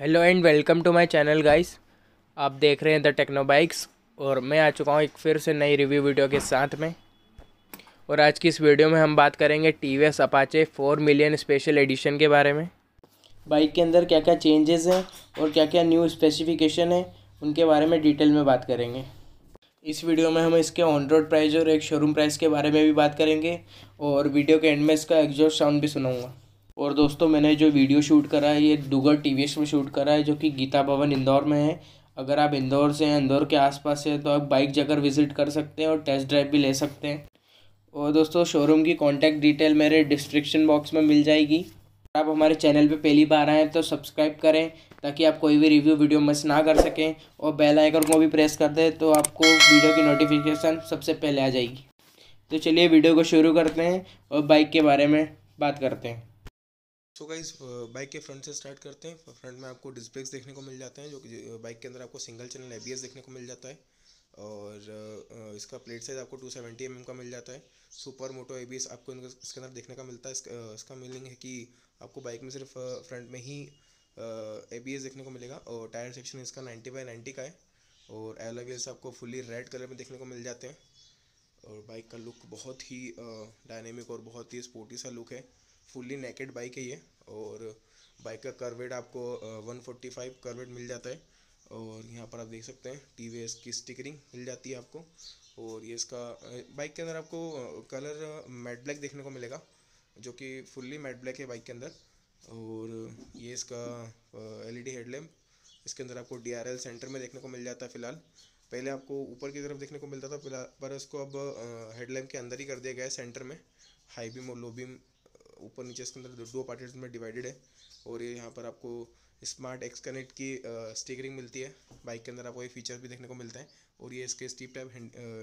hello and welcome to my channel guys आप देख रहे हैं द टेक्नो बाइक्स और मैं आ चुका हूँ एक फिर से नई रिव्यू वीडियो के साथ में और आज की इस वीडियो में हम बात करेंगे T V S Apache four million special edition के बारे में बाइक के अंदर क्या क्या चेंजेस हैं और क्या क्या न्यू स्पेसिफिकेशन है उनके बारे में डिटेल में बात करेंगे इस वीडियो में हम इसके ऑन रोड प्राइस और एक शोरूम प्राइस के बारे में भी बात करेंगे और वीडियो के एंड में इसका एग्जॉस्ट साउंड भी सुनाऊँगा और दोस्तों मैंने जो वीडियो शूट करा है ये दुगर टी में शूट करा है जो कि गीता भवन इंदौर में है अगर आप इंदौर से हैं इंदौर के आसपास से तो आप बाइक जाकर विज़िट कर सकते हैं और टेस्ट ड्राइव भी ले सकते हैं और दोस्तों शोरूम की कॉन्टैक्ट डिटेल मेरे डिस्क्रिप्शन बॉक्स में मिल जाएगी आप हमारे चैनल पर पहली बार आए तो सब्सक्राइब करें ताकि आप कोई भी रिव्यू वीडियो मिस ना कर सकें और बेल आइकन को भी प्रेस कर दें तो आपको वीडियो की नोटिफिकेशन सबसे पहले आ जाएगी तो चलिए वीडियो को शुरू करते हैं और बाइक के बारे में बात करते हैं सो गाइज बाइक के फ्रंट से स्टार्ट करते हैं फ्रंट में आपको डिस्क ब्रेक्स देखने को मिल जाते हैं जो कि बाइक के अंदर आपको सिंगल चैनल ए देखने को मिल जाता है और इसका प्लेट साइज आपको 270 सेवेंटी mm का मिल जाता है सुपर मोटो ए आपको इसके अंदर देखने का मिलता है इसका, इसका मीनिंग है कि आपको बाइक में सिर्फ फ्रंट में ही ए देखने को मिलेगा और टायर सेक्शन इसका नाइन्टी बाई नाइन्टी का है और एलो आपको फुली रेड कलर में देखने को मिल जाते हैं और बाइक का लुक बहुत ही डायनेमिक और बहुत ही स्पोर्टी सा लुक है फुल्ली नेकेड बाइक है ये और बाइक का करवेट आपको वन फोर्टी फाइव करवेट मिल जाता है और यहाँ पर आप देख सकते हैं टी वी एस की स्टिकरिंग मिल जाती है आपको और ये इसका बाइक के अंदर आपको कलर मेट ब्लैक देखने को मिलेगा जो कि फुल्ली मेट ब्लैक है बाइक के अंदर और ये इसका एल ई डी हेडलैम्प इसके अंदर आपको डी आर एल सेंटर में देखने को मिल जाता है फिलहाल पहले आपको ऊपर की तरफ देखने को मिलता था पर इसको अब हेडलैम्प के अंदर ही कर दिया गया है सेंटर में हाई बीम और लो बीम ऊपर नीचे इसके अंदर दो पार्टीज में डिवाइडेड है और ये यहाँ पर आपको स्मार्ट एक्स कनेक्ट की स्टिकरिंग मिलती है बाइक के अंदर आपको ये फीचर भी देखने को मिलता है और ये इसके स्टीप टाइप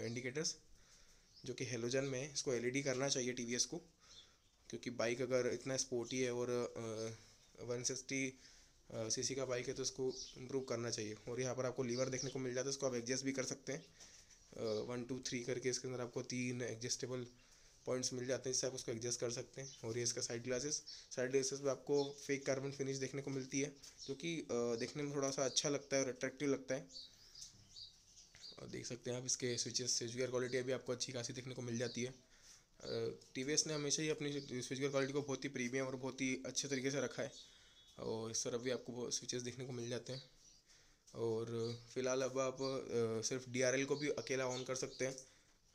इंडिकेटर्स जो कि हेलोजन में है इसको एल करना चाहिए टी को क्योंकि बाइक अगर इतना स्पोर्टी है और वन सिक्सटी सी का बाइक है तो इसको इम्प्रूव करना चाहिए और यहाँ पर आपको लीवर देखने को मिल जाता है इसको आप एडजस्ट भी कर सकते हैं वन टू थ्री करके इसके अंदर आपको तीन एडजस्टेबल पॉइंट्स मिल जाते हैं जिससे आप उसको एडजस्ट कर सकते हैं और ये इसका साइड ग्लासेस साइड ग्लासेस में आपको फेक कार्बन फिनिश देखने को मिलती है जो कि देखने में थोड़ा सा अच्छा लगता है और अट्रैक्टिव लगता है और देख सकते हैं आप इसके स्विचेस स्विच क्वालिटी अभी आपको अच्छी खासी देखने को मिल जाती है टी ने हमेशा ही अपनी स्विच क्वालिटी को बहुत ही प्रीमियम और बहुत ही अच्छे तरीके से रखा है और इस तरफ भी आपको स्विचेस देखने को मिल जाते हैं और फिलहाल अब आप सिर्फ डी को भी अकेला ऑन कर सकते हैं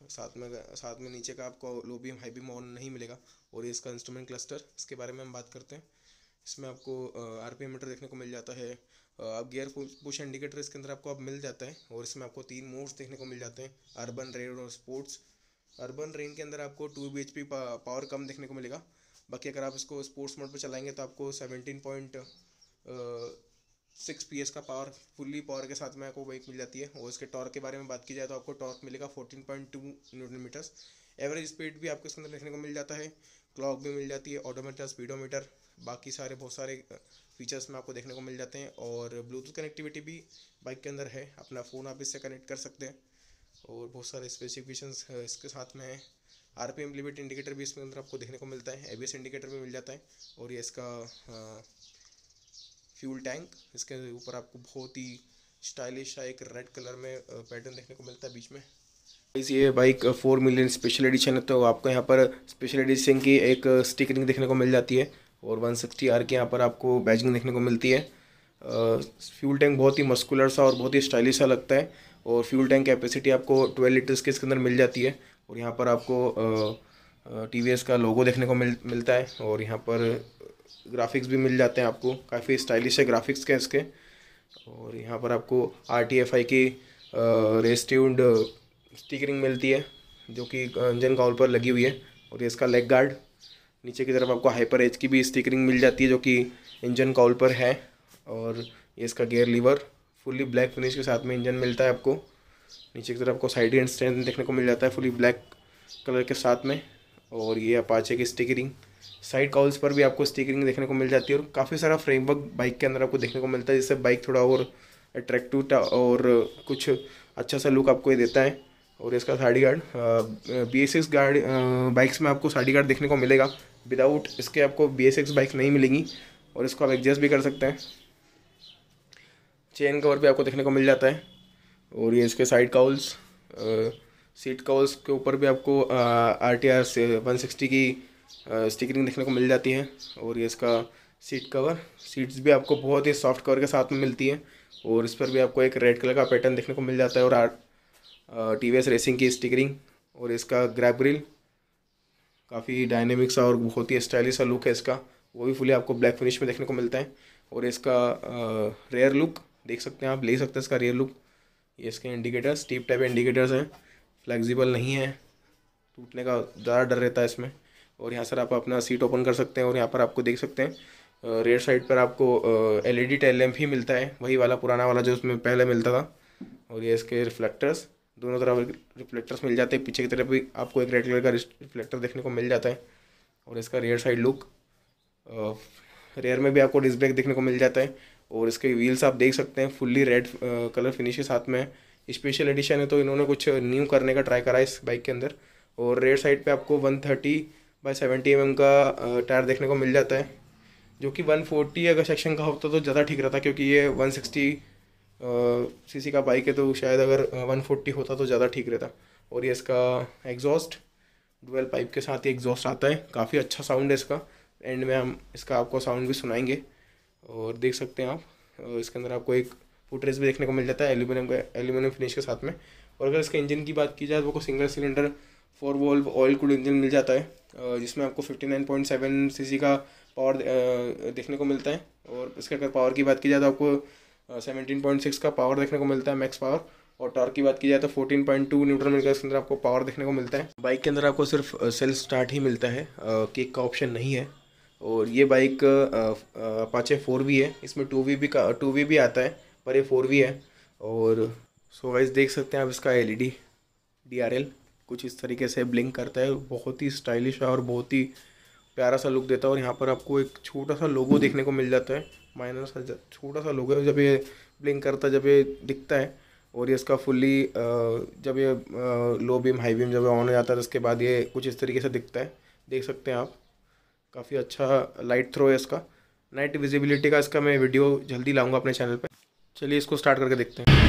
साथ में साथ में नीचे का आपको low beam high beam on नहीं मिलेगा और ये इसका इंस्ट्रूमेंट क्लस्टर इसके बारे में हम बात करते हैं इसमें आपको आर पी मीटर देखने को मिल जाता है अब गियर पुश इंडिकेटर इसके अंदर आपको अब मिल जाता है और इसमें आपको तीन मोड्स देखने को मिल जाते हैं अर्बन रेड और स्पोर्ट्स अर्बन रेन के अंदर आपको two B H P power कम देखने को मिलेगा बाकी अगर आप इसको स्पोर्ट्स मोड पर चलाएंगे तो आपको सेवनटीन पॉइंट सिक्स पी का पावर फुल्ली पावर के साथ में आपको बाइक मिल जाती है और इसके टॉर्क के बारे में बात की जाए तो आपको टॉर्क मिलेगा fourteen point two newton meters average speed भी आपको इसके अंदर देखने को मिल जाता है क्लॉक भी मिल जाती है ऑटोमीटर स्पीडोमीटर बाकी सारे बहुत सारे फीचर्स में आपको देखने को मिल जाते हैं और ब्लूटूथ कनेक्टिविटी भी बाइक के अंदर है अपना फ़ोन आप इससे कनेक्ट कर सकते हैं और बहुत सारे स्पेसिफिकेशन इसके साथ में है आर पी लिमिट इंडिकेटर भी इसके अंदर आपको देखने को मिलता है ए बी एस इंडिकेटर भी मिल जाता है और ये इसका फ्यूल टैंक इसके ऊपर आपको बहुत ही स्टाइलिश है एक रेड कलर में पैटर्न देखने को मिलता है बीच में ये bike four million special edition है तो आपको यहाँ पर स्पेशल एडिशन की एक स्टिकरिंग देखने को मिल जाती है और वन सिक्सटी आर की यहाँ पर आपको बैजिंग देखने को मिलती है फ्यूल टैंक बहुत ही मस्कुलर सा और बहुत ही स्टाइलिश सा लगता है और फ्यूल टैंक कैपेसिटी आपको ट्वेल्व लीटर्स के इसके अंदर मिल जाती है और यहाँ पर आपको टी का लोगो देखने को मिल मिलता है और यहाँ पर ग्राफिक्स भी मिल जाते हैं आपको काफ़ी स्टाइलिश है ग्राफिक्स के इसके और यहाँ पर आपको आर टी एफ आई की रेस्ट्यूड स्टिकरिंग मिलती है जो कि इंजन काउल पर लगी हुई है और ये इसका लेग गार्ड नीचे की तरफ आपको हाइपर एच की भी स्टिकरिंग मिल जाती है जो कि इंजन काउल पर है और ये इसका gear lever fully black finish के साथ में इंजन मिलता है आपको नीचे की तरफ आपको साइड एंड स्टैंड देखने को मिल जाता है फुली ब्लैक कलर के साथ में और ये अपाचे की स्टिकरिंग साइड काउल्स पर भी आपको स्टिकरिंग देखने को मिल जाती है और काफ़ी सारा फ्रेमवर्क बाइक के अंदर आपको देखने को मिलता है जिससे बाइक थोड़ा और अट्रैक्टिव और कुछ अच्छा सा लुक आपको ये देता है और इसका sari guard B S X guard bikes में आपको साड़ी गार्ड देखने को मिलेगा विदाउट इसके आपको बी एस एक्स बाइक नहीं मिलेंगी और इसको आप एडजस्ट भी कर सकते हैं चेन कवर भी आपको देखने को मिल जाता है और ये इसके साइड काउल्स सीट काउल्स के ऊपर भी आपको आर टी आर से वन सिक्सटी की स्टिकरिंग देखने को मिल जाती है और ये इसका सीट कवर सीट्स भी आपको बहुत ही सॉफ्ट कवर के साथ में मिलती है और इस पर भी आपको एक रेड कलर का पैटर्न देखने को मिल जाता है और टी वी रेसिंग की स्टिकरिंग और इसका ग्रैप ग्रिल काफ़ी डायनेमिक सा और बहुत ही स्टाइलिश सा लुक है इसका वो भी फुली आपको ब्लैक फिनिश में देखने को मिलता है और इसका रेयर लुक देख सकते हैं आप ले सकते हैं इसका रेयर लुक ये इसके इंडिकेटर्स टीप टाइप इंडिकेटर्स हैं फ्लेक्सिबल नहीं है टूटने का ज़्यादा डर रहता है इसमें और यहाँ सर आप अपना सीट ओपन कर सकते हैं और यहाँ पर आपको देख सकते हैं रेड साइड पर आपको एल ई डी टेल ही मिलता है वही वाला पुराना वाला जो उसमें पहले मिलता था और ये इसके रिफ्लेक्टर्स दोनों तरफ रिफ्लेक्टर्स मिल जाते हैं पीछे की तरफ भी आपको एक रेड कलर का रिफ्लेक्टर देखने को मिल जाता है और इसका रेयर साइड लुक रेयर में भी आपको डिस्क ब्रेक देखने को मिल जाता है और इसके व्हील्स आप देख सकते हैं फुल्ली रेड कलर फिनिश के साथ में है स्पेशल एडिशन है तो इन्होंने कुछ न्यू करने का ट्राई करा इस बाइक के अंदर और रेयर साइड पर आपको one thirty by seventy M का टायर देखने को मिल जाता है जो कि वन फोर्टी अगर सेक्शन का होता तो ज़्यादा ठीक रहता क्योंकि ये वन सिक्सटी सी का बाइक है तो शायद अगर वन फोर्टी होता तो ज़्यादा ठीक रहता और ये इसका एग्जॉस्ट डुअल पाइप के साथ ही एग्जॉस्ट आता है काफ़ी अच्छा साउंड है इसका एंड में हम इसका आपको साउंड भी सुनाएंगे और देख सकते हैं आप इसके अंदर आपको एक फुटरेस भी देखने को मिल जाता है एल्यूमिनियम का एल्यूमिनियम फिनिश के साथ में और अगर इसके इंजन की बात की जाए तो वो single cylinder four valve oil cool engine मिल जाता है जिसमें आपको fifty nine point seven C C का पावर देखने को मिलता है और इसके अगर पावर की बात की जाए तो आपको सेवनटीन पॉइंट सिक्स का पावर देखने को मिलता है मैक्स पावर और टॉर्क की बात की जाए तो पॉइंट टू न्यूटन मीटर के अंदर आपको पावर देखने को मिलता है बाइक के अंदर आपको सिर्फ सेल्फ स्टार्ट ही मिलता है किक का ऑप्शन नहीं है और ये बाइक पाचे फोर वी है इसमें टू वी भी का टू वी भी आता है पर ये फोर वी है और सो वाइज देख सकते हैं आप इसका L E D D R L कुछ इस तरीके से ब्लिंक करता है बहुत ही स्टाइलिश है और बहुत ही प्यारा सा लुक देता है और यहाँ पर आपको एक छोटा सा लोगो देखने को मिल जाता है माइनर सा छोटा सा लोगो है जब ये ब्लिंक करता है जब ये दिखता है और ये इसका फुल्ली जब ये लो बीम हाई बीम जब ऑन हो जाता है तो उसके बाद ये कुछ इस तरीके से दिखता है देख सकते हैं आप काफ़ी अच्छा लाइट थ्रो है इसका नाइट विजिबिलिटी का इसका मैं वीडियो जल्दी लाऊंगा अपने चैनल पे चलिए इसको स्टार्ट करके देखते हैं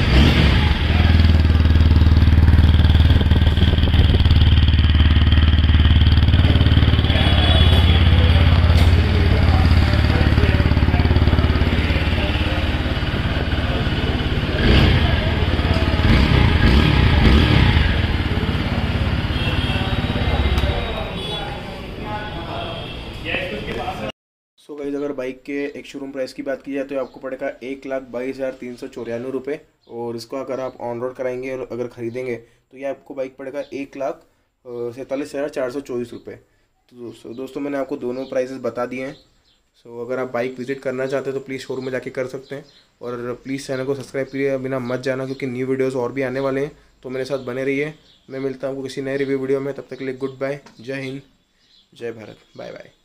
सो गाइज अगर बाइक के एक शोरूम प्राइस की बात की जाए तो आपको पड़ेगा एक लाख बाईस हज़ार तीन सौ चौरानवे रुपये और इसको अगर आप ऑन रोड कराएंगे और अगर ख़रीदेंगे तो ये आपको बाइक पड़ेगा एक लाख सैंतालीस हज़ार चार सौ चौबीस रुपये तो सो दोस्तों मैंने आपको दोनों प्राइजेस बता दिए हैं सो अगर आप बाइक विजिट करना चाहते हैं तो प्लीज़ शोरूम में जाके कर सकते हैं और प्लीज़ चैनल को सब्सक्राइब किए बिना मत जाना क्योंकि न्यू वीडियोज़ और भी आने वाले हैं तो मेरे साथ बने रहिए मैं मिलता हूँ किसी नए रिव्यू वीडियो में तब तक के लिए गुड बाय जय हिंद जय भारत बाय बाय